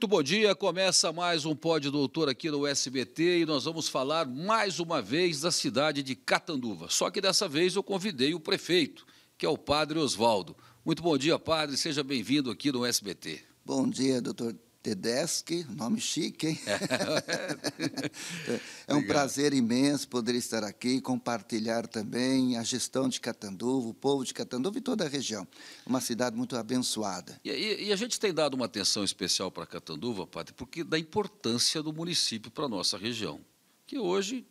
Muito bom dia, começa mais um Pod Doutor aqui no SBT e nós vamos falar mais uma vez da cidade de Catanduva. Só que dessa vez eu convidei o prefeito, que é o Padre Oswaldo. Muito bom dia, Padre, seja bem-vindo aqui no SBT. Bom dia, doutor Tedeschi, nome chique, hein? é, é um prazer imenso poder estar aqui, compartilhar também a gestão de Catanduva, o povo de Catanduva e toda a região. Uma cidade muito abençoada. E, e, e a gente tem dado uma atenção especial para Catanduva, Padre, porque da importância do município para a nossa região, que hoje,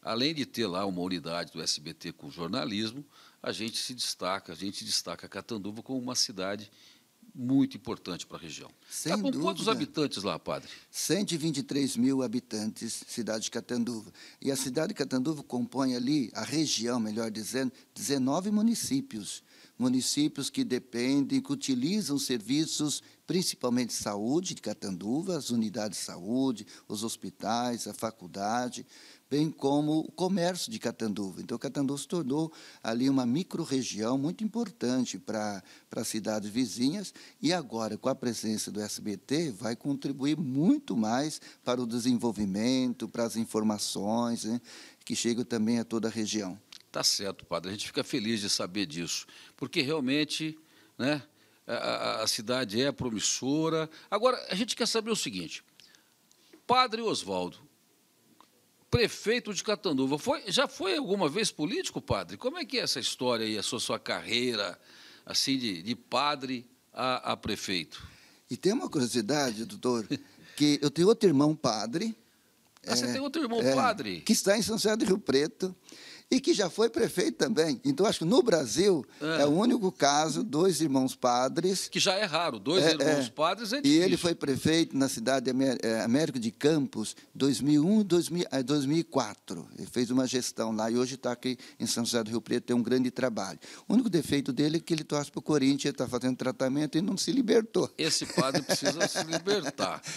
além de ter lá uma unidade do SBT com jornalismo, a gente se destaca, a gente destaca Catanduva como uma cidade importante muito importante para a região. Sem tá com dúvida. quantos habitantes lá, padre? 123 mil habitantes, cidade de Catanduva. E a cidade de Catanduva compõe ali, a região, melhor dizendo, 19 municípios. Municípios que dependem, que utilizam serviços, principalmente saúde de Catanduva, as unidades de saúde, os hospitais, a faculdade bem como o comércio de Catanduva. Então, Catanduva se tornou ali uma micro-região muito importante para as cidades vizinhas e agora, com a presença do SBT, vai contribuir muito mais para o desenvolvimento, para as informações né, que chegam também a toda a região. Tá certo, padre. A gente fica feliz de saber disso, porque realmente, né, a, a cidade é promissora. Agora, a gente quer saber o seguinte, Padre Oswaldo, prefeito de Catanduva. Foi, já foi alguma vez político, padre? Como é que é essa história aí, a sua, sua carreira, assim, de, de padre a, a, prefeito? E tem uma curiosidade, doutor, que eu tenho outro irmão padre. Ah, é, você tem outro irmão é, padre? Que está em São José do Rio Preto e que já foi prefeito também. Então, acho que no Brasil é, é o único caso, dois irmãos padres. Que já é raro, dois é, irmãos é. padres é E ele foi prefeito na cidade de é, Américo de Campos, 2001 2000, 2004. Ele fez uma gestão lá e hoje está aqui em São José do Rio Preto, tem um grande trabalho. O único defeito dele é que ele torce para o Corinthians, ele está fazendo tratamento e não se libertou. Esse padre precisa se libertar.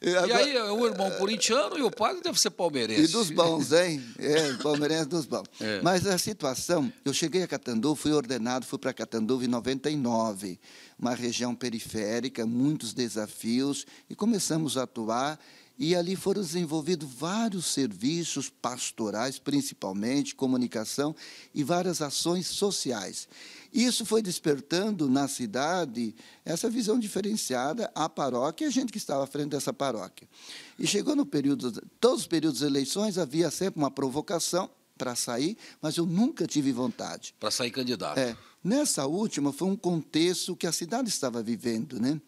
E, agora, e aí, o irmão corintiano e o padre deve ser palmeirense. E dos bons, hein? É, palmeirense dos bons. É. Mas a situação, eu cheguei a Catanduva, fui ordenado, fui para Catanduva em 99, uma região periférica, muitos desafios, e começamos a atuar. E ali foram desenvolvidos vários serviços pastorais, principalmente, comunicação e várias ações sociais. Isso foi despertando na cidade essa visão diferenciada à paróquia e a gente que estava à frente dessa paróquia. E chegou no período, todos os períodos de eleições havia sempre uma provocação para sair, mas eu nunca tive vontade. Para sair candidato. É. Nessa última foi um contexto que a cidade estava vivendo, né?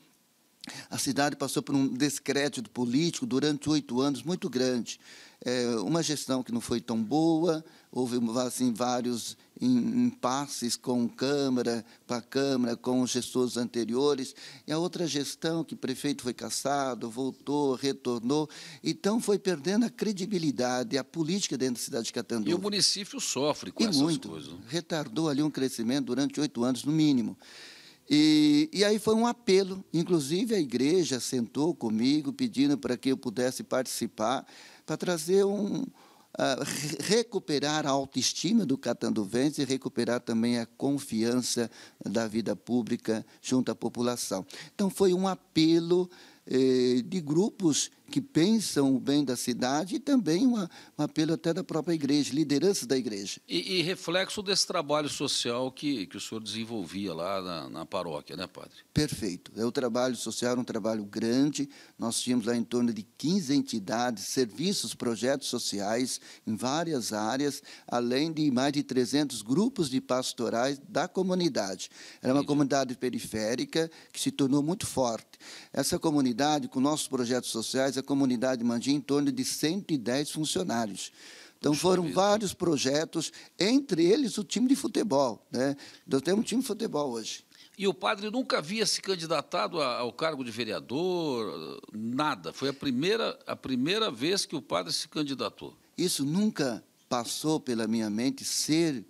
A cidade passou por um descrédito político durante oito anos muito grande. É, uma gestão que não foi tão boa, houve assim, vários impasses com Câmara, para a Câmara, com os gestores anteriores. E a outra gestão, que o prefeito foi cassado, voltou, retornou. Então, foi perdendo a credibilidade, a política dentro da cidade de Catanduva. E o município sofre com e essas muito. coisas. Né? Retardou ali um crescimento durante oito anos, no mínimo. E, e, aí foi um apelo, inclusive a igreja sentou comigo pedindo para que eu pudesse participar, para trazer um. Uh, recuperar a autoestima do catanduvense e recuperar também a confiança da vida pública junto à população. Então, foi um apelo eh, de grupos que pensam o bem da cidade e também uma, um apelo até da própria igreja, lideranças da igreja. E, e, reflexo desse trabalho social que, que o senhor desenvolvia lá na, na, paróquia, né, padre? Perfeito. É o trabalho social, era um trabalho grande. Nós tínhamos lá em torno de 15 entidades, serviços, projetos sociais em várias áreas, além de mais de 300 grupos de pastorais da comunidade. Era uma Entendi. comunidade periférica que se tornou muito forte. Essa comunidade comunidade, com nossos projetos sociais, a comunidade mandia em torno de 110 funcionários. Então foram vários projetos, entre eles o time de futebol. Né? Nós temos um time de futebol hoje. E o padre nunca havia se candidatado ao cargo de vereador, nada. Foi a primeira, a primeira vez que o padre se candidatou. Isso nunca passou pela minha mente ser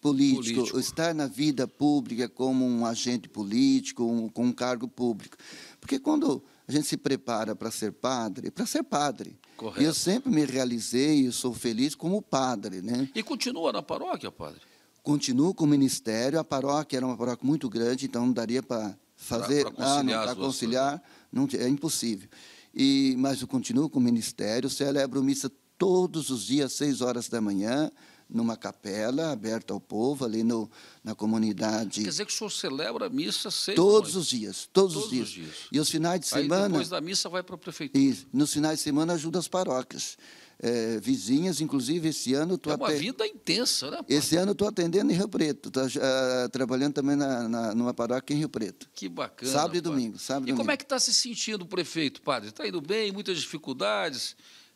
político, político. estar na vida pública como um agente político, um, com um cargo público. Porque quando a gente se prepara para ser padre, para ser padre. Correto. E eu sempre me realizei e sou feliz como padre, né? E continua na paróquia, padre? Continuo com o ministério. A paróquia era uma paróquia muito grande, então não daria para fazer, para conciliar, ah, não, conciliar não, é impossível. E mas eu continuo com o ministério, celebro missa todos os dias, seis horas da manhã, numa capela aberta ao povo, ali no, na comunidade. Quer dizer que o senhor celebra a missa sempre? Todos mãe? os dias, todos, todos os, dias. os, dias. E os finais de semana. Aí depois da missa vai para a prefeitura. E nos finais de semana ajuda as paróquias. É, vizinhas, inclusive esse ano... Tô é uma vida intensa, né? Pai? Esse ano estou atendendo em Rio Preto, tá, estou uh, trabalhando também na, na, numa paróquia em Rio Preto. Que bacana, Sábado e domingo, sábado e domingo. E como é que está se sentindo o prefeito, padre? Está indo bem, muitas dificuldades?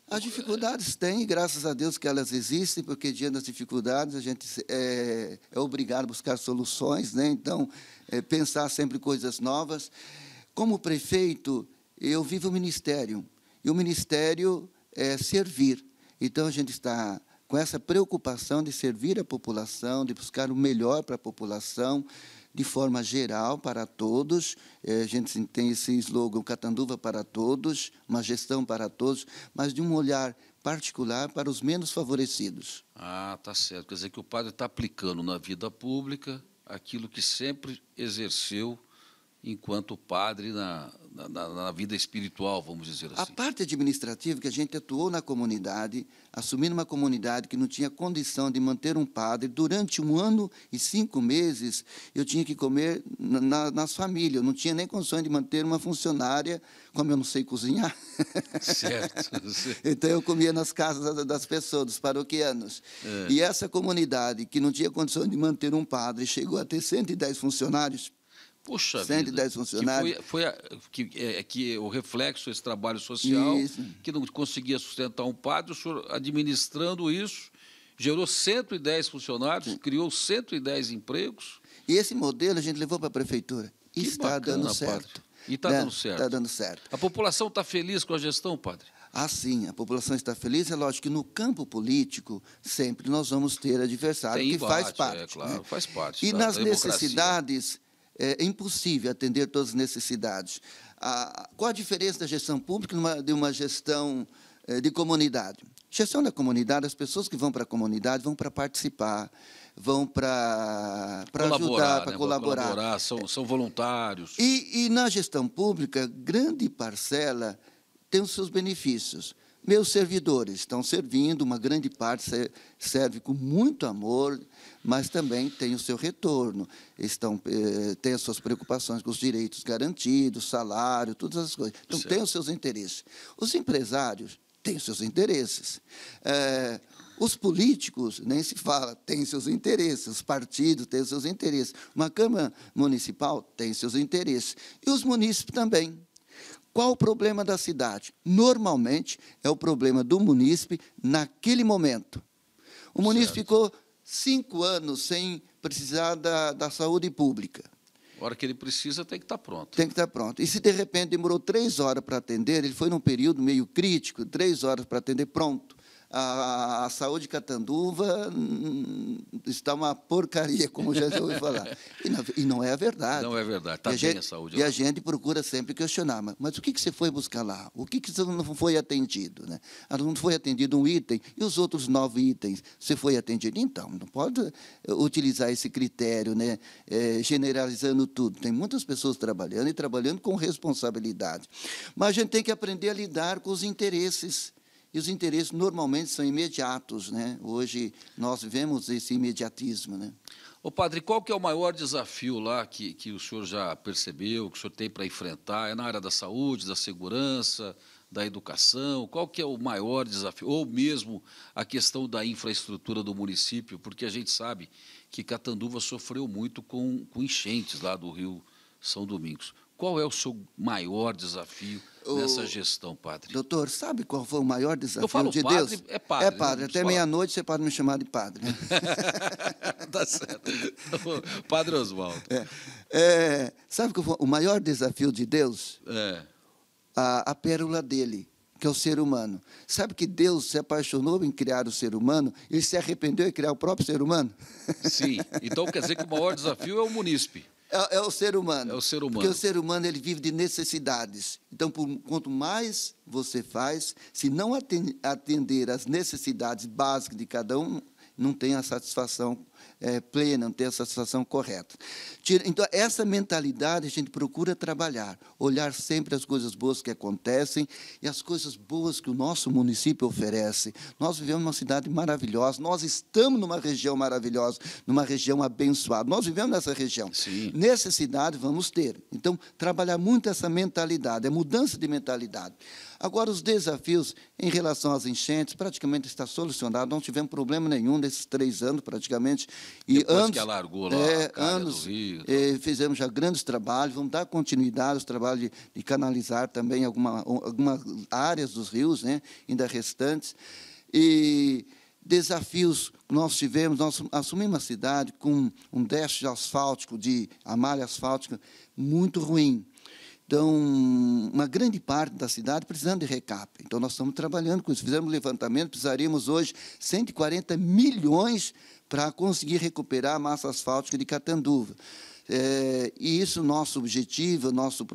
As dificuldades têm, graças a Deus que elas existem, porque diante das dificuldades a gente é, é obrigado a buscar soluções, né? então, é, pensar sempre coisas novas. Como prefeito, eu vivo o ministério, e o ministério é servir. Então, a gente está com essa preocupação de servir a população, de buscar o melhor para a população, de forma geral para todos. Eh, a gente tem esse slogan Catanduva para todos, uma gestão para todos, mas de um olhar particular para os menos favorecidos. Ah, tá certo. Quer dizer que o padre está aplicando na vida pública aquilo que sempre exerceu enquanto padre na, na, na, vida espiritual, vamos dizer assim. A parte administrativa que a gente atuou na comunidade, assumindo uma comunidade que não tinha condição de manter um padre, durante um ano e cinco meses eu tinha que comer na, nas famílias, eu não tinha nem condição de manter uma funcionária, como eu não sei cozinhar. Certo. certo. então eu comia nas casas das pessoas, dos paroquianos. É. E essa comunidade que não tinha condição de manter um padre, chegou a ter 110 funcionários Puxa 110 vida. funcionários. Que foi, foi a, que, é, é que é o reflexo desse trabalho social, isso. que não conseguia sustentar um padre, o senhor administrando isso, gerou 110 funcionários, Sim. criou 110 empregos. E esse modelo a gente levou para a prefeitura. E que está bacana, dando certo. Padre. E está né? dando certo. Está dando certo. A população está feliz com a gestão, padre? Ah, sim, a população está feliz. É lógico que no campo político sempre nós vamos ter adversário, Tem que embate, faz é parte. É, claro, né? faz parte. E nas necessidades é, é impossível atender todas as necessidades. A, qual a diferença da gestão pública de uma gestão é, de comunidade? Gestão da comunidade, as pessoas que vão para a comunidade vão para participar, vão para ajudar, para né? colaborar. colaborar. São, são voluntários. E, e na gestão pública, grande parcela tem os seus benefícios. Meus servidores estão servindo, uma grande parte serve com muito amor, mas também tem o seu retorno, estão, eh, tem as suas preocupações com os direitos garantidos, salário, todas essas coisas. Então, certo. tem os seus interesses. Os empresários têm os seus interesses. É, os políticos, nem se fala, têm seus interesses, os partidos têm seus interesses, uma Câmara Municipal tem seus interesses, e os munícipes também. Qual o problema da cidade? Normalmente é o problema do munícipe naquele momento. O munícipe ficou cinco anos sem precisar da, da saúde pública. A hora que ele precisa tem que estar tá pronto. Tem que estar tá pronto. E se de repente demorou três horas para atender, ele foi num período meio crítico, três horas para atender, pronto a, a saúde Catanduva hum, está uma porcaria, como já ouvi falar. E não, e não, é a verdade. Não é verdade, está bem gente, a saúde. E lá. a gente procura sempre questionar, mas, mas o que, que você foi buscar lá? O que, que você não foi atendido? Né? Ah, não foi atendido um item, e os outros nove itens, você foi atendido? Então, não pode eh, utilizar esse critério, né? É, generalizando tudo. Tem muitas pessoas trabalhando e trabalhando com responsabilidade. Mas a gente tem que aprender a lidar com os interesses e os interesses normalmente são imediatos, né? Hoje nós vivemos esse imediatismo, né? O padre, qual que é o maior desafio lá que, que o senhor já percebeu, que o senhor tem para enfrentar? É na área da saúde, da segurança, da educação? Qual que é o maior desafio? Ou mesmo a questão da infraestrutura do município, porque a gente sabe que Catanduva sofreu muito com, com enchentes lá do Rio São Domingos. Qual é o seu maior desafio o... nessa gestão, padre? Doutor, sabe qual foi o maior desafio Eu falo de padre, Deus? É padre. É padre. Até meia-noite você pode me chamar de padre. tá certo. padre Oswaldo. É. É, sabe qual foi o maior desafio de Deus? É. A, a pérola dele que é o ser humano. Sabe que Deus se apaixonou em criar o ser humano? Ele se arrependeu em criar o próprio ser humano? Sim. Então quer dizer que o maior desafio é o munícipe. É, é, o ser humano. É o ser humano. Porque o ser humano ele vive de necessidades. Então, por, quanto mais você faz, se não atender às necessidades básicas de cada um, não tem a satisfação é, plena, não tem a satisfação correta. Então, essa mentalidade a gente procura trabalhar, olhar sempre as coisas boas que acontecem e as coisas boas que o nosso município oferece. Nós vivemos numa cidade maravilhosa, nós estamos numa região maravilhosa, numa região abençoada. Nós vivemos nessa região. Sim. Necessidade vamos ter. Então, trabalhar muito essa mentalidade, é mudança de mentalidade. Agora, os desafios em relação às enchentes praticamente está solucionado, não tivemos problema nenhum nesses três anos, praticamente. E Depois anos, que alargou lá é, anos, Rio, é, fizemos já grandes trabalhos, vamos dar continuidade aos trabalhos de, de canalizar também algumas áreas dos rios, né, ainda restantes. E desafios que nós tivemos, nós assumimos uma cidade com um déficit asfáltico, de a malha asfáltica muito ruim. Então, uma grande parte da cidade precisando de recap. Então, nós estamos trabalhando com isso. Fizemos levantamento, precisaríamos hoje 140 milhões para conseguir recuperar a massa asfáltica de Catanduva. É, e isso, nosso objetivo, nosso,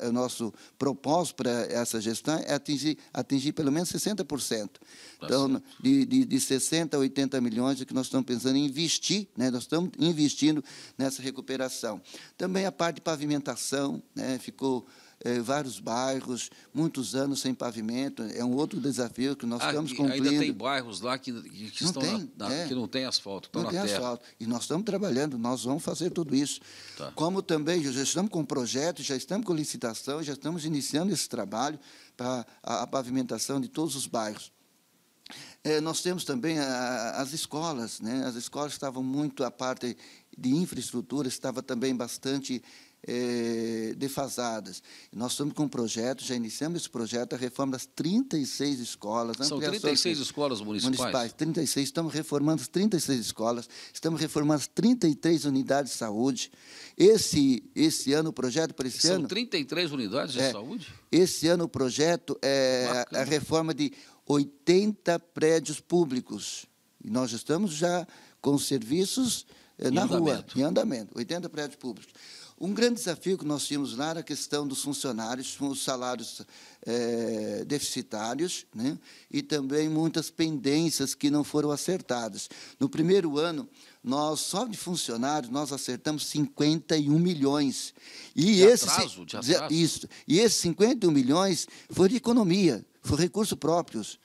é, nosso propósito para essa gestão é atingir, atingir pelo menos 60%. Então, tá então, de, de, de 60 a 80 milhões é que nós estamos pensando em investir, né? nós estamos investindo nessa recuperação. Também a parte de pavimentação, né? ficou eh, vários bairros, muitos anos sem pavimento. É um outro desafio que nós ah, estamos cumprindo. Ainda tem bairros lá que, que, que não estão tem, na, na, é. que não tem asfalto, estão não tem terra. asfalto. E nós estamos trabalhando, nós vamos fazer tudo isso. Tá. Como também já estamos com projetos, já estamos com licitação, já estamos iniciando esse trabalho para a, a pavimentação de todos os bairros. É, nós temos também a, as escolas, né? As escolas estavam muito a parte de infraestrutura estava também bastante é, defasadas. Nós estamos com um projeto, já iniciamos esse projeto, a reforma das 36 escolas. São 36 escolas municipais? Municipais, 36. Estamos reformando as 36 escolas, estamos reformando as 33 unidades de saúde. Esse, esse ano, o projeto para esse São ano... São 33 unidades de é, saúde? Esse ano, o projeto é a, a reforma de 80 prédios públicos. E nós estamos já com serviços eh, na rua, em andamento, 80 prédios públicos. Um grande desafio que nós tínhamos lá era a questão dos funcionários, os salários é, deficitários né? e também muitas pendências que não foram acertadas. No primeiro ano, nós só de funcionários nós acertamos 51 milhões. E de esse atraso, de atraso. isso. E esses 51 milhões foram de economia, foram recursos próprios.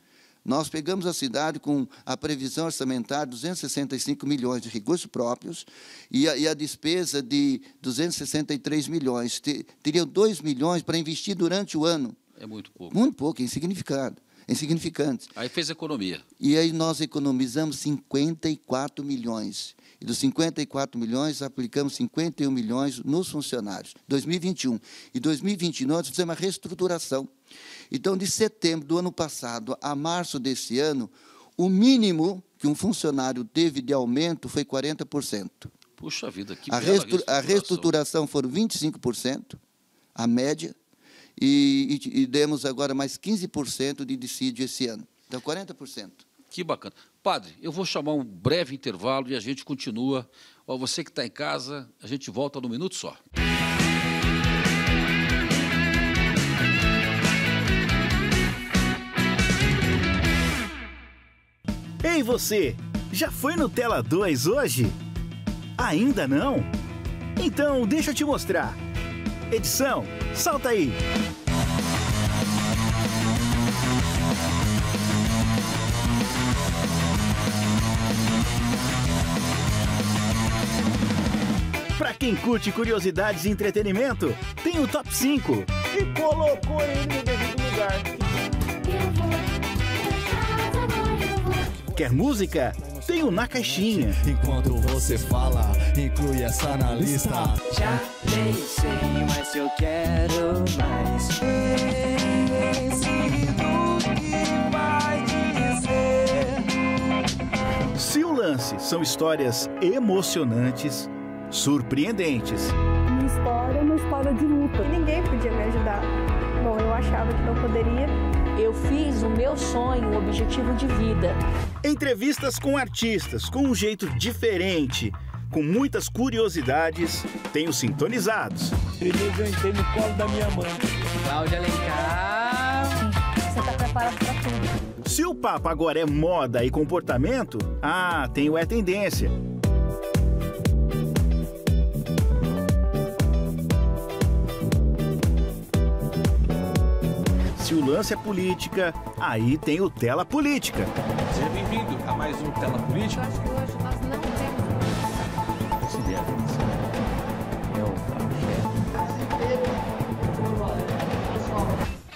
Nós pegamos a cidade com a previsão orçamentária de 265 milhões de recursos próprios e a, e a despesa de 263 milhões. Teriam 2 milhões para investir durante o ano. É muito pouco. Muito pouco, é insignificado insignificantes. Aí fez economia. E aí nós economizamos 54 milhões. E dos 54 milhões, aplicamos 51 milhões nos funcionários, 2021. E 2029, nós fizemos uma reestruturação. Então, de setembro do ano passado a março desse ano, o mínimo que um funcionário teve de aumento foi 40%. Puxa vida, que a, restru reestruturação. a reestruturação foram 25%, a média, e, e, e demos agora mais 15% de dissídio esse ano. Então, 40%. Que bacana. Padre, eu vou chamar um breve intervalo e a gente continua. você que está em casa, a gente volta num minuto só. Ei você, já foi no Tela 2 hoje? Ainda não? Então deixa eu te mostrar. Edição Solta aí! Para quem curte curiosidades e entretenimento, tem o top 5. E colocou ele no devido lugar. Quer música? Tem o Na Caixinha. Enquanto você fala, inclui essa na lista. Já Sei, sei, mas eu quero mais. Pense do que vai dizer. Se o lance são histórias emocionantes, surpreendentes. Uma história é uma história de luta. E Ninguém podia me ajudar. Bom, eu achava que não poderia. Eu fiz o meu sonho, o objetivo de vida. Entrevistas com artistas, com um jeito diferente, com muitas curiosidades, tenho sintonizados. Primeiro eu entrei no colo da minha mãe. Cláudia Alencar. Você tá preparado pra tudo. Se o papo agora é moda e comportamento, ah, tem o É Tendência. se o lance é política, aí tem o Tela Política. Seja bem-vindo a mais um Tela Política. acho que hoje...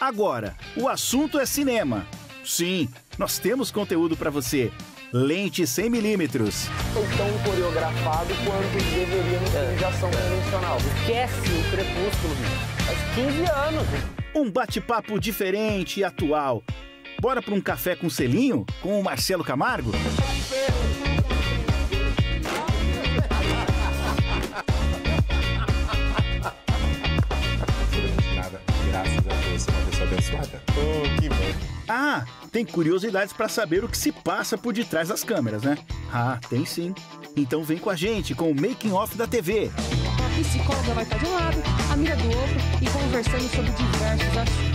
Agora, o assunto é cinema. Sim, nós temos conteúdo para você. Lente 100mm. milímetros. Tão coreografado quanto deveria no filme é. de ação convencional. Esquece o crepúsculo, faz 15 anos. Um bate-papo diferente e atual. Bora para um café com selinho com o Marcelo Camargo? suada. Oh, que merda. Ah, tem curiosidades para saber o que se passa por detrás das câmeras, né? Ah, tem sim. Então vem com a gente com o Making Off da TV. A psicóloga vai estar de um lado, a mira do outro e conversando sobre diversos assuntos.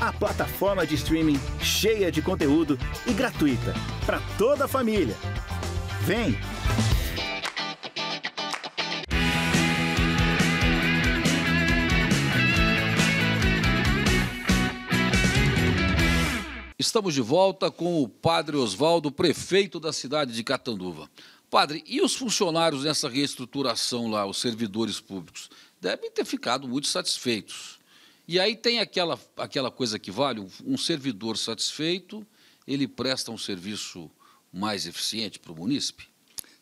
a plataforma de streaming cheia de conteúdo e gratuita para toda a família. Vem! Estamos de volta com o Padre Oswaldo, prefeito da cidade de Catanduva. Padre, e os funcionários nessa reestruturação lá, os servidores públicos, devem ter ficado muito satisfeitos. E aí tem aquela, aquela coisa que vale, um servidor satisfeito, ele presta um serviço mais eficiente para o munícipe?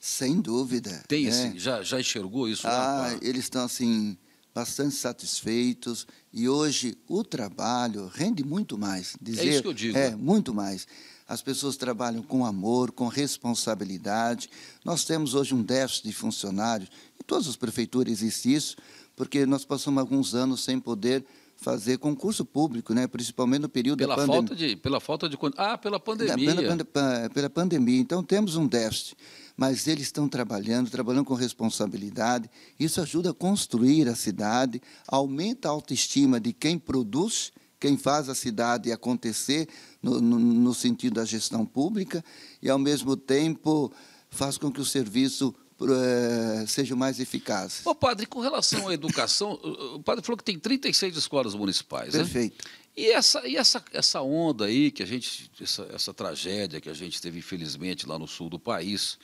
Sem dúvida. Tem né? esse, já, já enxergou isso? Ah, lá? eles estão assim bastante satisfeitos e hoje o trabalho rende muito mais. É dizer, é isso que eu digo. É, né? muito mais. As pessoas trabalham com amor, com responsabilidade. Nós temos hoje um déficit de funcionários. Em todas as prefeituras existe isso, porque nós passamos alguns anos sem poder fazer concurso público, né? principalmente no período pela da pandemia. Falta de, pela falta de... Ah, pela pandemia. Pela, pela, pela pandemia. Então, temos um déficit, mas eles estão trabalhando, trabalhando com responsabilidade. Isso ajuda a construir a cidade, aumenta a autoestima de quem produz, quem faz a cidade acontecer no, no, no sentido da gestão pública e, ao mesmo tempo, faz com que o serviço eh, sejam mais eficazes. Ô, padre, com relação à educação, o padre falou que tem 36 escolas municipais. Né? Perfeito. Né? E, essa, e essa, essa onda aí, que a gente, essa, essa tragédia que a gente teve, infelizmente, lá no sul do país,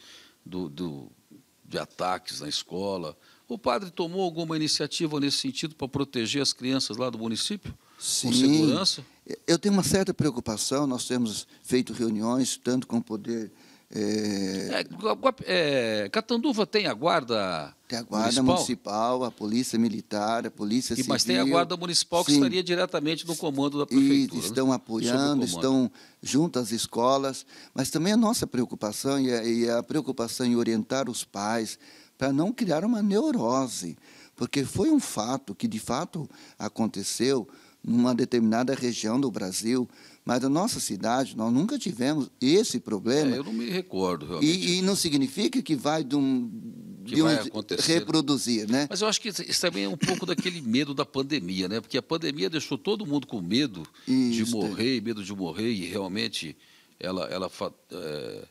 do, do de ataques na escola, o padre tomou alguma iniciativa nesse sentido para proteger as crianças lá do município? Sim. Com segurança? Eu tenho uma certa preocupação, nós temos feito reuniões, tanto com o poder é... É, é, Catanduva tem a guarda. Tem a guarda municipal? municipal? a polícia militar, a polícia e, civil. Mas tem a guarda municipal que estaria diretamente no comando da prefeitura. E né? estão apoiando, estão junto às escolas, mas também a nossa preocupação e a, e a preocupação em orientar os pais para não criar uma neurose, porque foi um fato que de fato aconteceu numa determinada região do Brasil, mas na nossa cidade, nós nunca tivemos esse problema. É, eu não me recordo, realmente. E, e não significa que vai de um, que de reproduzir, né? Mas eu acho que isso também é um pouco daquele medo da pandemia, né? Porque a pandemia deixou todo mundo com medo isso. de é. morrer, medo de morrer, e realmente ela, ela é,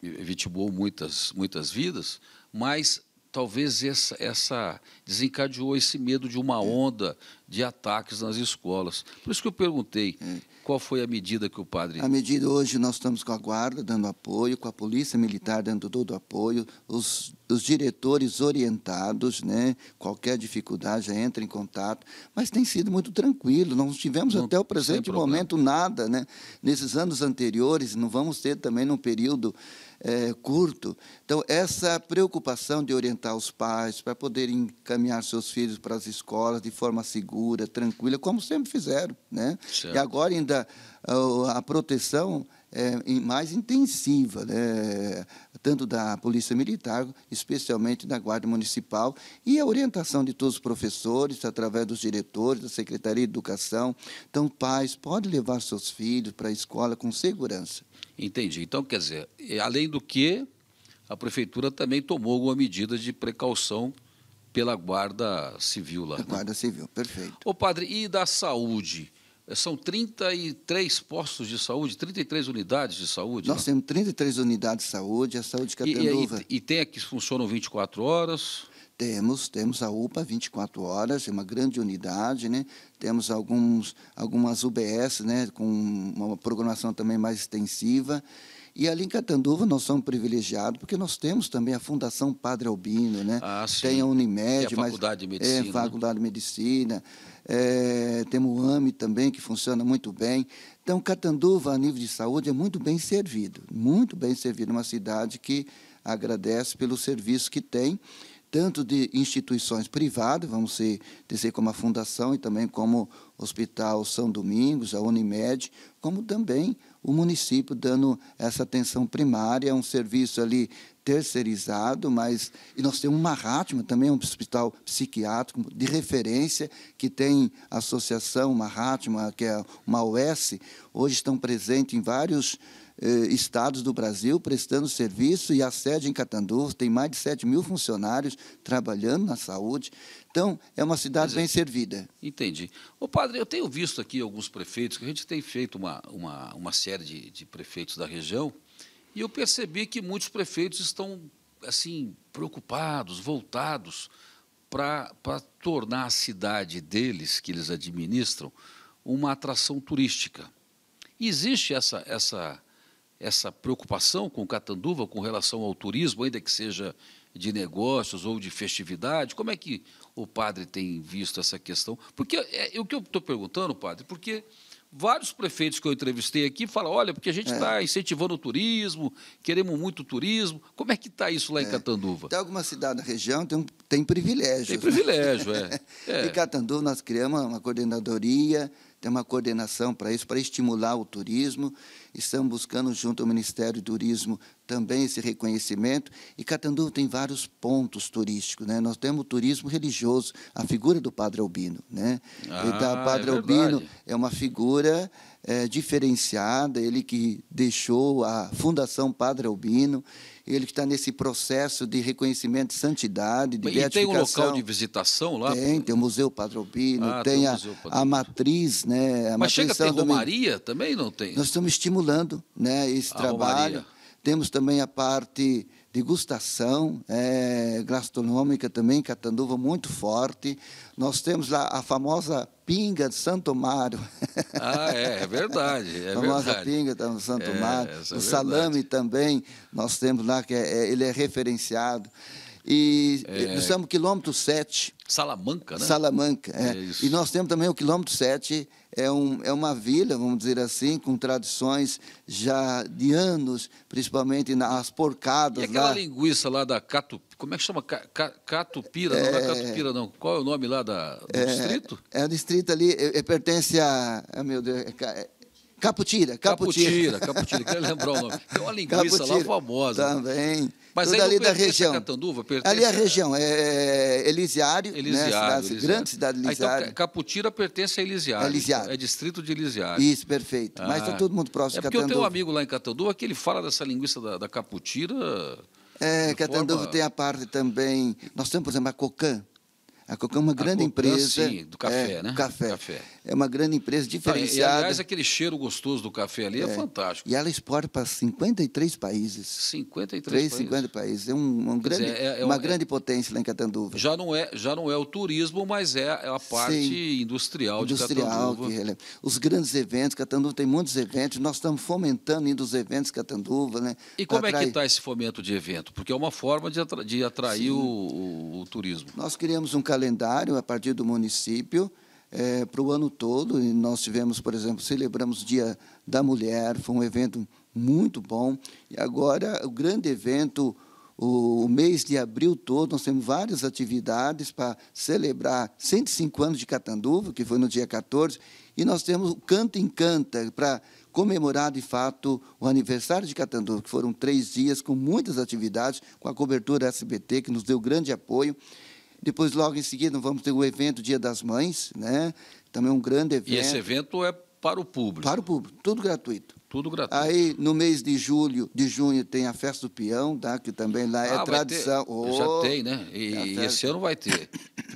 vitimou muitas, muitas vidas, mas talvez essa, essa desencadeou esse medo de uma é. onda de ataques nas escolas. Por isso que eu perguntei é. qual foi a medida que o padre. A medida hoje nós estamos com a guarda dando apoio, com a polícia militar dando todo o apoio, os, os diretores orientados, né? Qualquer dificuldade já entra em contato, mas tem sido muito tranquilo. Não tivemos não, até o presente momento nada, né? Nesses anos anteriores, não vamos ter também num período é, curto. Então, essa preocupação de orientar os pais para poderem encaminhar seus filhos para as escolas de forma segura segura, tranquila, como sempre fizeram. Né? E agora ainda ah, a, proteção é mais intensiva, né? tanto da Polícia Militar, especialmente da Guarda Municipal, e a orientação de todos os professores, através dos diretores, da Secretaria de Educação. Então, pais, podem levar seus filhos para a escola com segurança. Entendi. Então, quer dizer, além do que, a Prefeitura também tomou alguma medida de precaução pela Guarda Civil lá. Né? Guarda Civil, perfeito. Ô padre, e da saúde? É, são 33 postos de saúde, 33 unidades de saúde? Nós né? temos 33 unidades de saúde, a saúde Capenduva. E, e, e tem a que funcionam 24 horas? Temos, temos a UPA 24 horas, é uma grande unidade, né? Temos alguns, algumas UBS, né, com uma programação também mais extensiva. E ali em Catanduva nós somos privilegiados, porque nós temos também a Fundação Padre Albino, né? Ah, tem a Unimed, a Faculdade mas, de é, Medicina. É, Faculdade de Medicina. É, temos o AME também, que funciona muito bem. Então, Catanduva, a nível de saúde, é muito bem servido, muito bem servido. É uma cidade que agradece pelo serviço que tem tanto de instituições privadas, vamos dizer como a Fundação e também como Hospital São Domingos, a Unimed, como também o município dando essa atenção primária, é um serviço ali terceirizado, mas e nós temos uma Mahatma também, um hospital psiquiátrico de referência que tem a associação Mahatma, que é uma OS, hoje estão presentes em vários eh, estados do Brasil prestando serviço e a sede em Catanduva tem mais de 7 mil funcionários trabalhando na saúde. Então, é uma cidade é, bem servida. Entendi. Ô, padre, eu tenho visto aqui alguns prefeitos, que a gente tem feito uma, uma, uma série de, de prefeitos da região, e eu percebi que muitos prefeitos estão assim preocupados, voltados para tornar a cidade deles, que eles administram, uma atração turística. existe essa, essa, essa preocupação com Catanduva com relação ao turismo, ainda que seja de negócios ou de festividade? Como é que o padre tem visto essa questão? Porque é, é o que eu estou perguntando, padre, porque vários prefeitos que eu entrevistei aqui falam, olha, porque a gente está é. Tá incentivando o turismo, queremos muito turismo. Como é que está isso lá é. em Catanduva? Tem alguma cidade da região, tem, tem privilégio. Tem privilégio, né? é. é. Em Catanduva nós criamos uma coordenadoria, tem uma coordenação para isso, para estimular o turismo. Estamos buscando, junto ao Ministério do Turismo, também esse reconhecimento. E Catanduva tem vários pontos turísticos. Né? Nós temos o turismo religioso, a figura do Padre Albino. Né? Ah, então, o Padre é Albino é uma figura é, diferenciada, ele que deixou a Fundação Padre Albino, ele que está nesse processo de reconhecimento de santidade, de e tem um local de visitação lá? Tem, tem o Museu Padre Albino, ah, tem, tem a, a, matriz, né? A Mas matriz chega a ter Romaria Domin... também, não tem? Nós estamos estimulando né, esse a trabalho. Romaria. Temos também a parte degustação é, gastronômica também, Catanduva, muito forte. Nós temos lá a famosa Pinga de Santo Mário. Ah, é, é verdade. É a famosa verdade. Pinga no Santo é, Mário. É o é salame também, nós temos lá, que é, é ele é referenciado. E é... nós estamos no quilômetro 7. Salamanca, né? Salamanca, é. é e nós temos também o quilômetro 7, é, um, é uma vila, vamos dizer assim, com tradições já de anos, principalmente nas porcadas. E aquela lá... linguiça lá da Catupira, Como é que chama? Catupira? É... Não, é Catupira, não. Qual é o nome lá da... do é, distrito? É o distrito ali, é, é, pertence a... Oh, meu Deus, é. Caputira, Caputira. Caputira, Caputira, quero lembrar o nome. Tem uma linguiça Caputira, lá famosa. Também. Né? Mas tudo ali da região. Catanduva pertence... Ali é a região, é Elisiário, é Elisiário, né? cidade, Elisiário. grande cidade de Elisiário. Ah, então, Caputira pertence a Elisiário. Então, Elisiário. É distrito de Elisiário. Isso, perfeito. Tá ah. Mas está todo mundo próximo é de Catanduva. porque eu tenho um amigo lá em Catanduva que ele fala dessa linguiça da, da Caputira... É, Catanduva forma... tem a parte também... Nós temos, por exemplo, a Cocan. A Cocan é uma grande a Cocan, empresa... Sim, do café, é, né? Do café. café é uma grande empresa tá, diferenciada. e, aliás, aquele cheiro gostoso do café ali é, é fantástico. E ela exporta para 53 países. 53 3, países. 50 países. É, um, um grande, é, é uma é grande potência lá em Catanduva. Já não, é, já não é o turismo, mas é a parte Sim, industrial, industrial de Catanduva. os grandes eventos, Catanduva tem muitos eventos, nós estamos fomentando indo os eventos Catanduva. Né, e como atrair... é que está esse fomento de evento? Porque é uma forma de, atra... de atrair o, o, o turismo. Nós criamos um calendário a partir do município, é, para o ano todo. E nós tivemos, por exemplo, celebramos o Dia da Mulher, foi um evento muito bom. E agora, o grande evento, o, o mês de abril todo, nós temos várias atividades para celebrar 105 anos de Catanduva, que foi no dia 14, e nós temos o Canta em Canta, para comemorar, de fato, o aniversário de Catanduva, que foram três dias com muitas atividades, com a cobertura SBT, que nos deu grande apoio. Depois, logo em seguida, vamos ter o evento Dia das Mães, né? Também um grande evento. E esse evento é para o público? Para o público, tudo gratuito. Tudo gratuito. Aí, no mês de julho, de junho, tem a festa do peão, tá? que também lá é ah, tradição. Oh, Já tem, né? E, e esse ano vai ter.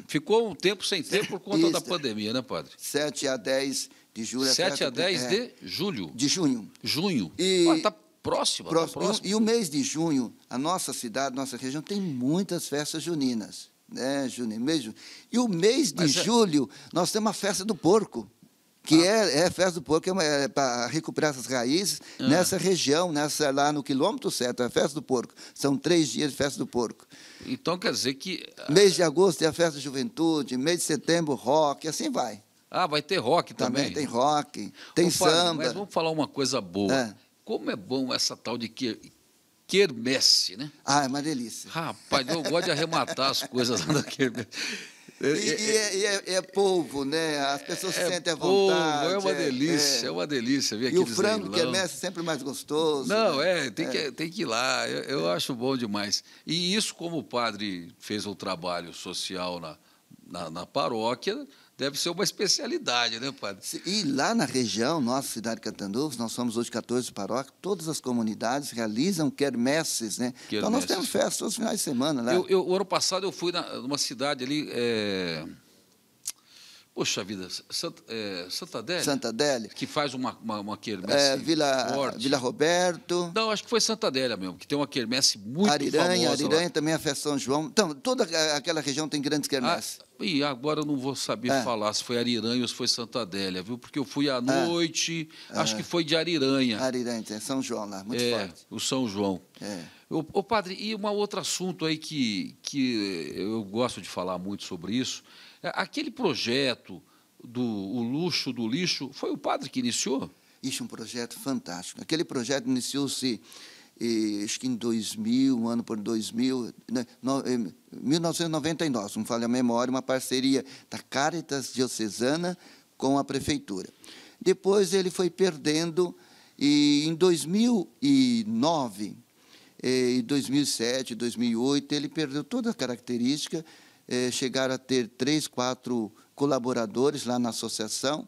Ficou um tempo sem ter por conta Isso. da pandemia, né, padre? 7 a 10 de julho. 7 é a 10 de, é, de julho. De junho. Junho. E... Olha, tá próxima. Próximo. Tá próximo. E, e o mês de junho, a nossa cidade, nossa região, tem muitas festas juninas né junho, mês E o mês de Mas, é julho, nós temos a festa do porco que ah. é, é festa do porco, é, é para recuperar essas raízes ah. nessa região, nessa lá no quilômetro certo, é a festa do porco. São três dias de festa do porco. Então quer dizer que. Ah, mês de agosto é a festa da juventude, mês de setembro, rock, assim vai. Ah, vai ter rock também. Também tem rock, tem samba. mas vamos falar uma coisa boa. É. Como é bom essa tal de que quermesse, né? Ah, é uma delícia. Rapaz, eu gosto de arrematar as coisas lá quermesse. E, e, é, e é, é, é, é, polvo, né? As pessoas é, se sentem à é vontade. é uma delícia, é, uma delícia ver E o frango leilão. que é sempre mais gostoso. Não, né? é, tem, Que, tem que ir lá. Eu, eu acho bom demais. E isso, como o padre fez o um trabalho social na, na, na paróquia, Deve ser uma especialidade, né, padre? E lá na região, nossa cidade de Catanduvas, nós somos hoje 14 paróquias, todas as comunidades realizam quermesses, né? Quermesses. Então nós temos festas todos os finais de semana. Lá. Eu, eu, o ano passado eu fui na, numa cidade ali, é, Poxa vida, é, Santa, é, Santa Adélia. Que faz uma, uma, uma quermesse é, Vila, forte. Vila Roberto. Não, acho que foi Santa Adélia mesmo, que tem uma quermesse muito Ariranha, famosa. Ariranha, lá. também a Festa São João. Então, toda aquela região tem grandes ah, quermesses. Ah, e agora eu não vou saber é. falar se foi Ariranha ou se foi Adélia, viu? Porque eu fui à é. noite, é. acho que foi de Ariranha. Ariranha, tem São João lá, muito é, forte. o São João. É. O, o padre, e um outro assunto aí que, que eu gosto de falar muito sobre isso, Aquele projeto do o luxo do lixo foi o padre que iniciou? Isso é um projeto fantástico. Aquele projeto iniciou-se eh, acho que em 2000, um ano por 2000, né, no, eh, 1999, não falha a memória, uma parceria da Caritas Diocesana com a prefeitura. Depois ele foi perdendo e em 2009 e 2007, 2008, eh, ele perdeu toda a característica eh, chegaram a ter três, quatro colaboradores lá na associação,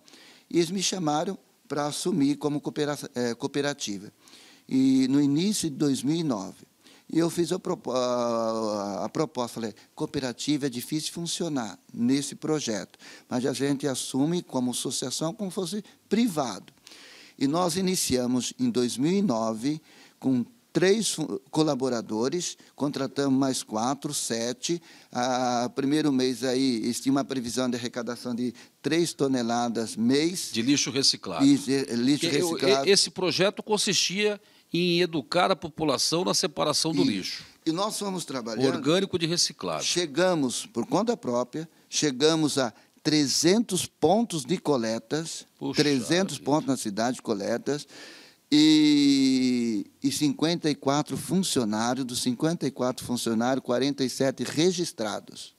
e eles me chamaram para assumir como coopera eh, cooperativa. E no início de 2009, e eu fiz a, a, a, proposta, falei, cooperativa é difícil funcionar nesse projeto, mas a gente assume como associação como fosse privado. E nós iniciamos em 2009 com três colaboradores, contratamos mais quatro, sete. Ah, primeiro mês aí, estima a previsão de arrecadação de três toneladas mês. De lixo reciclado. É, é, lixo Porque reciclado. Eu, esse projeto consistia em educar a população na separação do e, lixo. E nós fomos trabalhando... Orgânico de reciclado. Chegamos, por conta própria, chegamos a 300 pontos de coletas, Puxa 300 vida. pontos na cidade de coletas, e, e 54 funcionários, dos 54 funcionários, 47 registrados.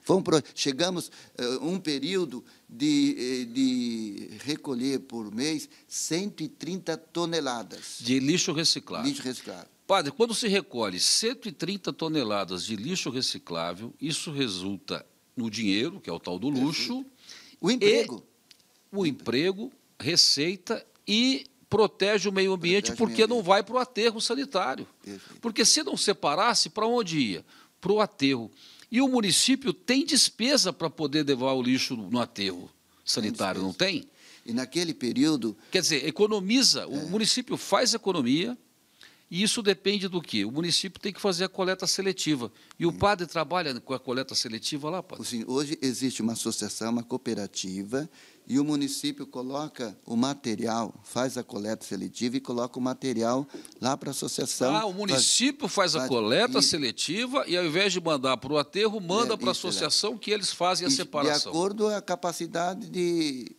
Fomos pro, chegamos uh, um período de, eh, de recolher por mês 130 toneladas. De lixo reciclado. Lixo reciclado. Padre, quando se recolhe 130 toneladas de lixo reciclável, isso resulta no dinheiro, que é o tal do luxo. O emprego. O emprego, receita e protege o meio ambiente protege porque meio ambiente. não vai para o aterro sanitário. Perfeito. Porque se não separasse, para onde ia? Para o aterro. E o município tem despesa para poder levar o lixo no aterro sanitário, tem não tem? E naquele período. Quer dizer, economiza, é. o município faz economia, e isso depende do quê? O município tem que fazer a coleta seletiva. E o padre trabalha com a coleta seletiva lá, padre? Sim, hoje existe uma associação, uma cooperativa, e o município coloca o material, faz a coleta seletiva e coloca o material lá para a associação. Ah, o município faz, faz a coleta e, seletiva e, ao invés de mandar para o aterro, manda é, para a é associação é. que eles fazem a separação. De acordo com a capacidade de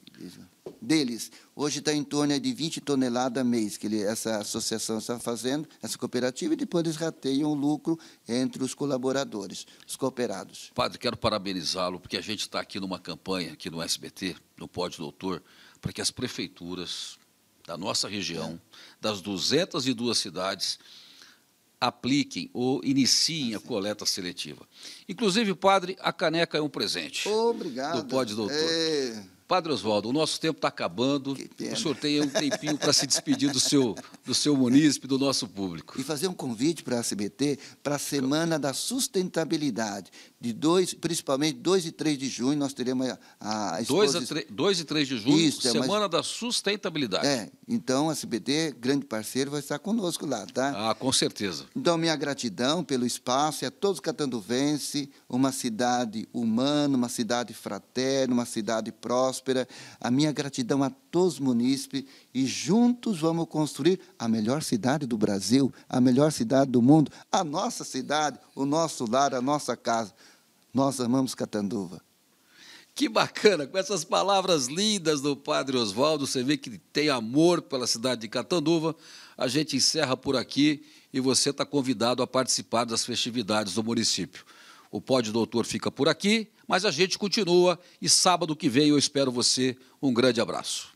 deles. Hoje está em torno de 20 toneladas a mês que ele, essa associação está fazendo, essa cooperativa, e depois eles rateiam o lucro entre os colaboradores, os cooperados. Padre, quero parabenizá-lo, porque a gente está aqui numa campanha, aqui no SBT, no Pódio Doutor, para que as prefeituras da nossa região, é. das 202 cidades, apliquem ou iniciem a coleta seletiva. Inclusive, padre, a caneca é um presente. Obrigado. Do Pode Doutor. É... Padre Oswaldo, o nosso tempo está acabando. O senhor tem um tempinho para se despedir do seu, do seu munícipe, do nosso público. E fazer um convite para a SBT para a Semana da Sustentabilidade de 2, principalmente 2 e 3 de junho, nós teremos a, a exposição. 2, e 3 de junho, Isso, é, Semana mas... da Sustentabilidade. É, então a CBT, grande parceiro, vai estar conosco lá, tá? Ah, com certeza. Então, minha gratidão pelo espaço e a todos vence uma cidade humana, uma cidade fraterna, uma cidade próspera. A minha gratidão a todos os munícipes e juntos vamos construir a melhor cidade do Brasil, a melhor cidade do mundo, a nossa cidade, o nosso lar, a nossa casa. Nós amamos Catanduva. Que bacana, com essas palavras lindas do Padre Oswaldo, você vê que tem amor pela cidade de Catanduva. A gente encerra por aqui e você está convidado a participar das festividades do município. O Pódio Doutor fica por aqui, mas a gente continua e sábado que vem eu espero você. Um grande abraço.